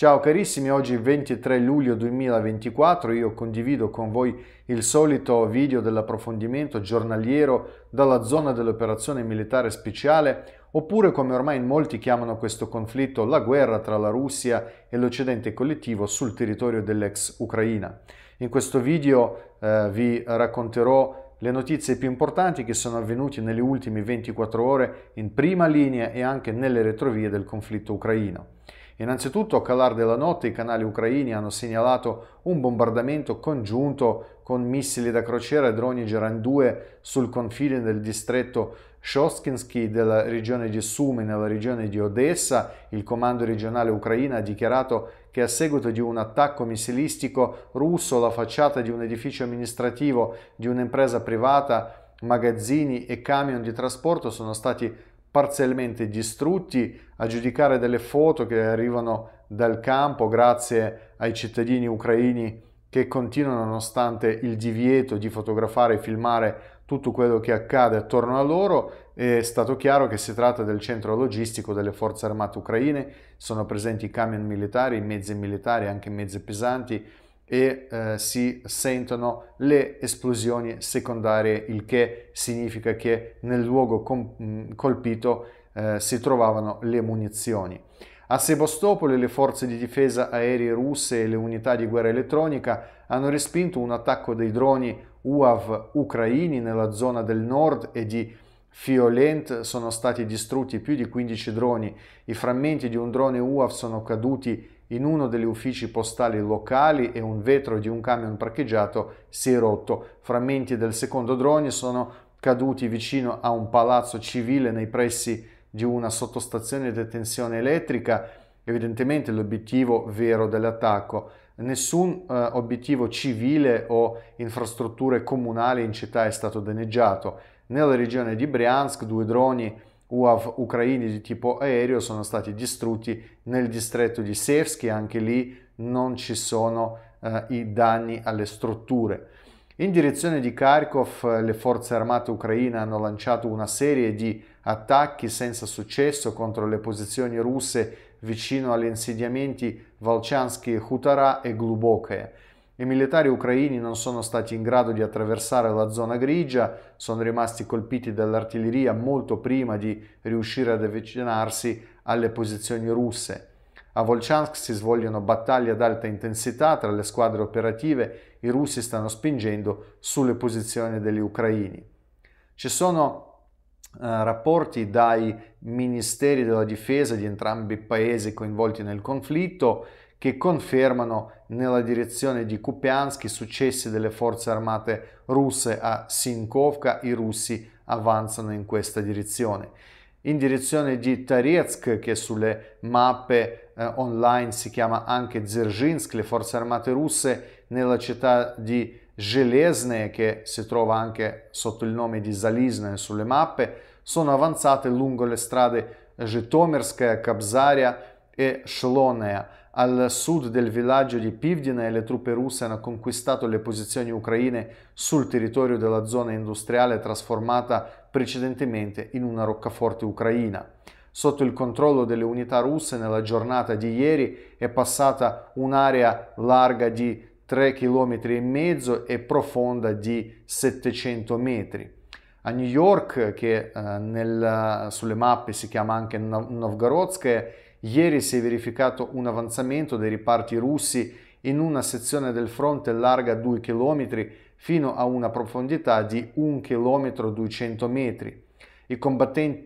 Ciao carissimi, oggi 23 luglio 2024 io condivido con voi il solito video dell'approfondimento giornaliero dalla zona dell'operazione militare speciale oppure come ormai molti chiamano questo conflitto la guerra tra la Russia e l'Occidente collettivo sul territorio dell'ex Ucraina. In questo video eh, vi racconterò le notizie più importanti che sono avvenute nelle ultime 24 ore in prima linea e anche nelle retrovie del conflitto ucraino. Innanzitutto a calar della notte i canali ucraini hanno segnalato un bombardamento congiunto con missili da crociera e droni Geran-2 sul confine del distretto Shoskinski della regione di Sumy nella regione di Odessa. Il comando regionale ucraino ha dichiarato che a seguito di un attacco missilistico russo la facciata di un edificio amministrativo di un'impresa privata magazzini e camion di trasporto sono stati parzialmente distrutti, a giudicare delle foto che arrivano dal campo grazie ai cittadini ucraini che continuano nonostante il divieto di fotografare e filmare tutto quello che accade attorno a loro, è stato chiaro che si tratta del centro logistico delle forze armate ucraine, sono presenti camion militari, mezzi militari, anche mezzi pesanti, e eh, si sentono le esplosioni secondarie, il che significa che nel luogo com- mm, colpito eh, si trovavano le munizioni. A Sebastopoli le forze di difesa aeree russe e le unità di guerra elettronica hanno respinto un attacco dei droni UAV ucraini nella zona del nord e di Fiolent sono stati distrutti più di 15 droni. I frammenti di un drone UAV sono caduti in uno degli uffici postali locali e un vetro di un camion parcheggiato si è rotto. Frammenti del secondo drone sono caduti vicino a un palazzo civile nei pressi di una sottostazione di tensione elettrica, evidentemente l'obiettivo vero dell'attacco. Nessun eh, obiettivo civile o infrastrutture comunali in città è stato danneggiato. Nella regione di Briansk due droni UAV ucraini di tipo aereo sono stati distrutti nel distretto di Sevsky, anche lì non ci sono eh, i danni alle strutture. In direzione di Kharkov eh, le forze armate ucraine hanno lanciato una serie di attacchi senza successo contro le posizioni russe vicino agli insediamenti Valchansky, Hutara e Glubokaya. I militari ucraini non sono stati in grado di attraversare la zona grigia, sono rimasti colpiti dall'artiglieria molto prima di riuscire ad avvicinarsi alle posizioni russe. A Volchansk si svolgono battaglie ad alta intensità tra le squadre operative, i russi stanno spingendo sulle posizioni degli ucraini. Ci sono eh, rapporti dai ministeri della difesa di entrambi i paesi coinvolti nel conflitto che confermano nella direzione di Kupiansk i successi delle forze armate russe a Sinkovka, i russi avanzano in questa direzione. In direzione di Tariesk, che sulle mappe eh, online si chiama anche Dzerzhinsk, le forze armate russe nella città di Zhelezne, che si trova anche sotto il nome di Zalizne sulle mappe, sono avanzate lungo le strade Житомирская, Kabzaria e Shlonea al sud del villaggio di Pivdina e le truppe russe hanno conquistato le posizioni ucraine sul territorio della zona industriale trasformata precedentemente in una roccaforte ucraina. Sotto il controllo delle unità russe nella giornata di ieri è passata un'area larga di 3 km e mezzo e profonda di 700 metri. A New York, che eh, nel, sulle mappe si chiama anche Novgorodskaya, Ieri si è verificato un avanzamento dei riparti russi in una sezione del fronte larga 2 km fino a una profondità di 1 km 200 metri. I,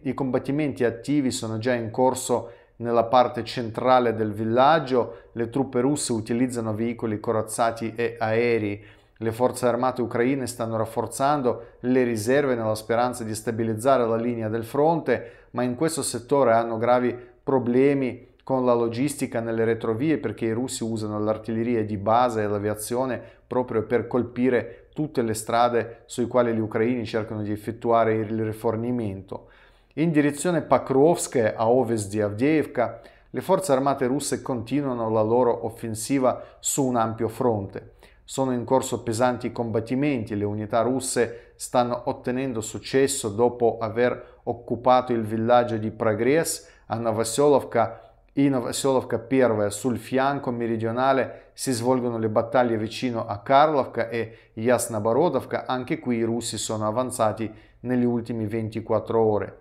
I combattimenti attivi sono già in corso nella parte centrale del villaggio, le truppe russe utilizzano veicoli corazzati e aerei. Le forze armate ucraine stanno rafforzando le riserve nella speranza di stabilizzare la linea del fronte, ma in questo settore hanno gravi problemi con la logistica nelle retrovie perché i russi usano l'artiglieria di base e l'aviazione proprio per colpire tutte le strade sui quali gli ucraini cercano di effettuare il rifornimento. In direzione Pakrovske, a ovest di Avdiivka, le forze armate russe continuano la loro offensiva su un ampio fronte. Sono in corso pesanti combattimenti, le unità russe stanno ottenendo successo dopo aver occupato il villaggio di Progress а Новоселовка e Новоселовка Первая sul fianco meridionale si svolgono le battaglie vicino a Karlovka e Jasnoborodovka, anche qui i russi sono avanzati nelle ultime 24 ore.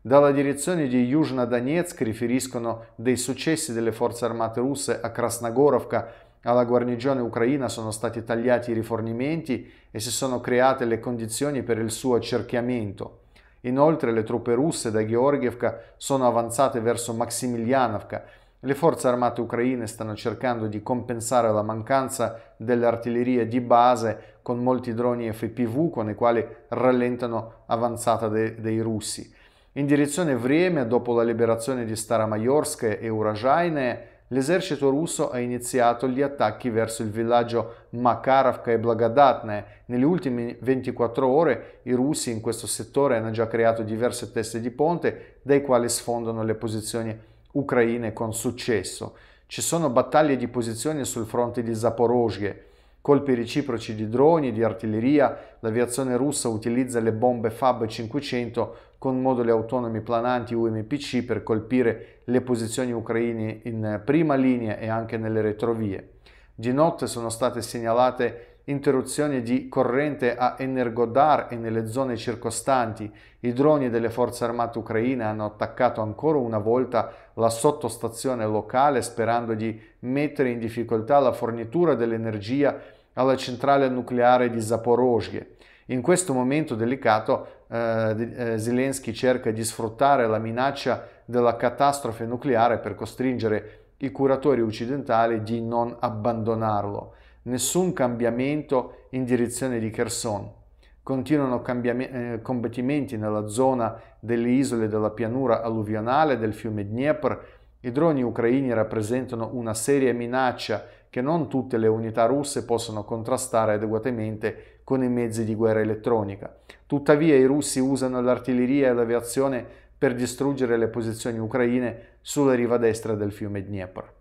Dalla direzione di Yuzhno-Donetsk riferiscono dei successi delle forze armate russe a Krasnogorovka. Alla guarnigione ucraina sono stati tagliati i rifornimenti e si sono create le condizioni per il suo accerchiamento. Inoltre le truppe russe da Georgievka sono avanzate verso Maximilianovka. Le forze armate ucraine stanno cercando di compensare la mancanza dell'artiglieria di base con molti droni FPV con i quali rallentano avanzata de- dei russi. In direzione Vreme, dopo la liberazione di Staromayorsk e Urajaine, l'esercito russo ha iniziato gli attacchi verso il villaggio Makarovka e Blagodatne. Nelle ultime 24 ore i russi in questo settore hanno già creato diverse teste di ponte dai quali sfondano le posizioni ucraine con successo. Ci sono battaglie di posizione sul fronte di Zaporozhye colpi reciproci di droni, di artiglieria, l'aviazione russa utilizza le bombe Fab 500 con moduli autonomi plananti UMPC per colpire le posizioni ucraine in prima linea e anche nelle retrovie. Di notte sono state segnalate interruzioni di corrente a Energodar e nelle zone circostanti. I droni delle forze armate ucraine hanno attaccato ancora una volta la sottostazione locale sperando di mettere in difficoltà la fornitura dell'energia alla centrale nucleare di Zaporozhye. In questo momento delicato eh, eh Zelensky cerca di sfruttare la minaccia della catastrofe nucleare per costringere i curatori occidentali di non abbandonarlo nessun cambiamento in direzione di Kherson. Continuano eh, combattimenti nella zona delle isole della pianura alluvionale del fiume Dnieper. I droni ucraini rappresentano una seria minaccia che non tutte le unità russe possono contrastare adeguatamente con i mezzi di guerra elettronica. Tuttavia i russi usano l'artiglieria e l'aviazione per distruggere le posizioni ucraine sulla riva destra del fiume Dnieper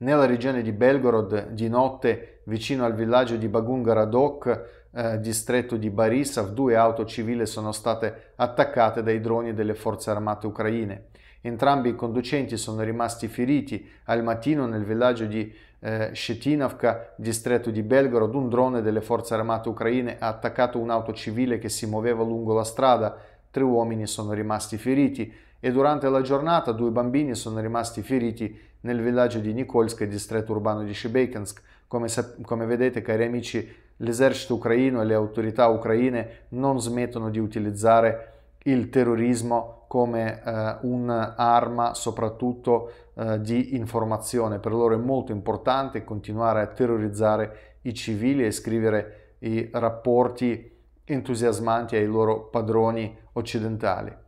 nella regione di Belgorod di notte vicino al villaggio di Bagungaradok, eh, distretto di Barisov, due auto civili sono state attaccate dai droni delle forze armate ucraine. Entrambi i conducenti sono rimasti feriti. Al mattino nel villaggio di eh, Shetinovka, distretto di Belgorod, un drone delle forze armate ucraine ha attaccato un'auto civile che si muoveva lungo la strada. Tre uomini sono rimasti feriti e durante la giornata due bambini sono rimasti feriti nel villaggio di Nikolsk, distretto urbano di Shibekensk. Come, come vedete, cari amici, l'esercito ucraino e le autorità ucraine non smettono di utilizzare il terrorismo come eh, un'arma soprattutto eh, di informazione. Per loro è molto importante continuare a terrorizzare i civili e scrivere i rapporti entusiasmanti ai loro padroni occidentali.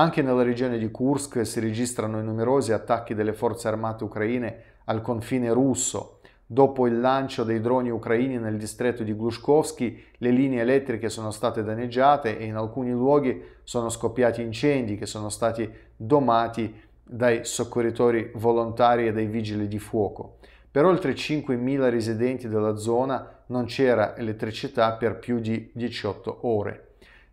Anche nella regione di Kursk si registrano i numerosi attacchi delle forze armate ucraine al confine russo. Dopo il lancio dei droni ucraini nel distretto di Glushkovsky, le linee elettriche sono state danneggiate e in alcuni luoghi sono scoppiati incendi che sono stati domati dai soccorritori volontari e dai vigili di fuoco. Per oltre 5.000 residenti della zona non c'era elettricità per più di 18 ore.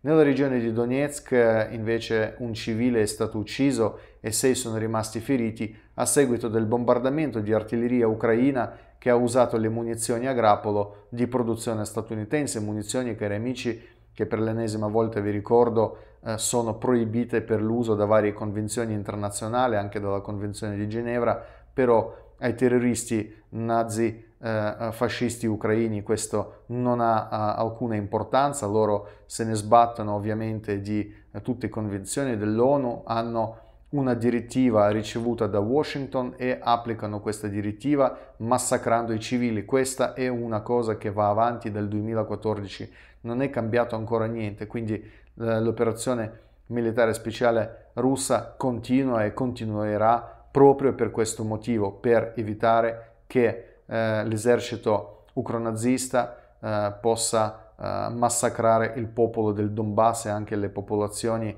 Nella regione di Donetsk eh, invece un civile è stato ucciso e sei sono rimasti feriti a seguito del bombardamento di artiglieria ucraina che ha usato le munizioni a grappolo di produzione statunitense, munizioni cari amici che per l'ennesima volta vi ricordo eh, sono proibite per l'uso da varie convenzioni internazionali, anche dalla Convenzione di Ginevra, però ai terroristi nazi eh, fascisti ucraini questo non ha, ha alcuna importanza, loro se ne sbattono ovviamente di eh, tutte le convenzioni dell'ONU, hanno una direttiva ricevuta da Washington e applicano questa direttiva massacrando i civili. Questa è una cosa che va avanti dal 2014, non è cambiato ancora niente, quindi eh, l'operazione militare speciale russa continua e continuerà proprio per questo motivo, per evitare che eh, l'esercito ucronazista eh, possa eh, massacrare il popolo del Donbass e anche le popolazioni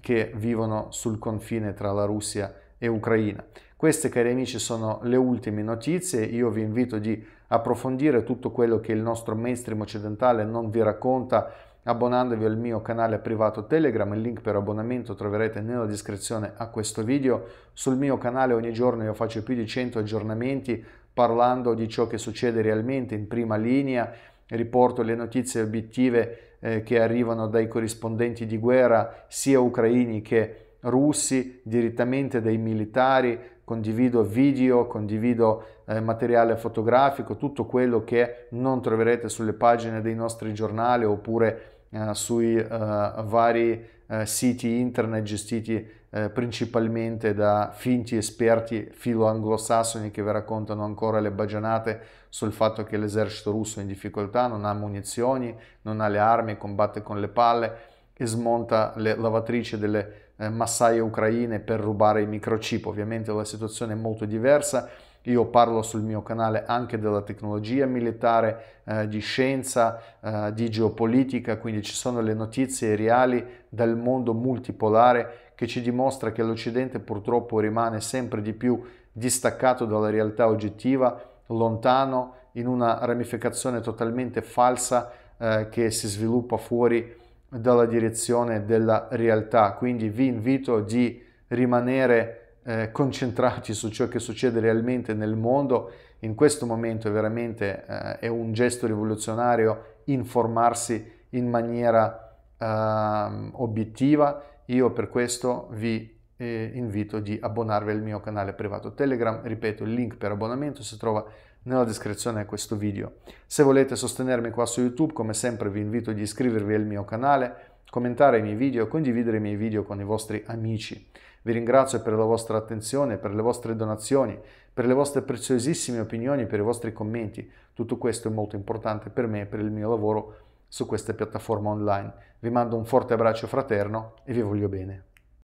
che vivono sul confine tra la Russia e Ucraina. Queste, cari amici, sono le ultime notizie. Io vi invito di approfondire tutto quello che il nostro mainstream occidentale non vi racconta abbonandovi al mio canale privato Telegram, il link per abbonamento troverete nella descrizione a questo video. Sul mio canale ogni giorno io faccio più di 100 aggiornamenti parlando di ciò che succede realmente in prima linea, riporto le notizie obiettive eh, che arrivano dai corrispondenti di guerra sia ucraini che russi, direttamente dai militari, condivido video, condivido eh, materiale fotografico, tutto quello che non troverete sulle pagine dei nostri giornali oppure eh, sui eh, vari eh, siti internet gestiti eh, principalmente da finti esperti filo anglosassoni che vi raccontano ancora le bagianate sul fatto che l'esercito russo è in difficoltà, non ha munizioni, non ha le armi, combatte con le palle e smonta le lavatrici delle eh, massaie ucraine per rubare i microchip. Ovviamente la situazione è molto diversa. Io parlo sul mio canale anche della tecnologia militare, eh, di scienza, eh, di geopolitica, quindi ci sono le notizie reali dal mondo multipolare che ci dimostra che l'Occidente purtroppo rimane sempre di più distaccato dalla realtà oggettiva, lontano, in una ramificazione totalmente falsa eh, che si sviluppa fuori dalla direzione della realtà. Quindi vi invito di rimanere eh, concentrati su ciò che succede realmente nel mondo. In questo momento veramente eh, è un gesto rivoluzionario informarsi in maniera uh, obiettiva, io per questo vi eh, invito di abbonarvi al mio canale privato Telegram, ripeto il link per abbonamento si trova nella descrizione di questo video. Se volete sostenermi qua su YouTube, come sempre vi invito di iscrivervi al mio canale, commentare i miei video condividere i miei video con i vostri amici. Vi ringrazio per la vostra attenzione, per le vostre donazioni, per le vostre preziosissime opinioni, per i vostri commenti. Tutto questo è molto importante per me e per il mio lavoro su queste piattaforme online. Vi mando un forte abbraccio fraterno e vi voglio bene.